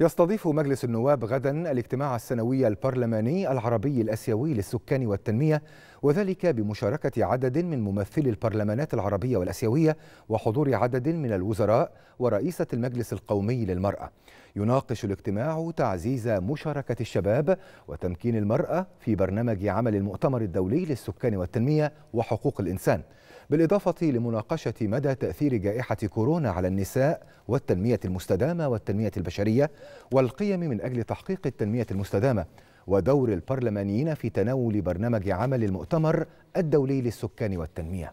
يستضيف مجلس النواب غدا الاجتماع السنوي البرلماني العربي الاسيوي للسكان والتنميه وذلك بمشاركه عدد من ممثلي البرلمانات العربيه والاسيويه وحضور عدد من الوزراء ورئيسه المجلس القومي للمراه. يناقش الاجتماع تعزيز مشاركه الشباب وتمكين المراه في برنامج عمل المؤتمر الدولي للسكان والتنميه وحقوق الانسان. بالإضافة لمناقشة مدى تأثير جائحة كورونا على النساء والتنمية المستدامة والتنمية البشرية والقيم من أجل تحقيق التنمية المستدامة ودور البرلمانيين في تناول برنامج عمل المؤتمر الدولي للسكان والتنمية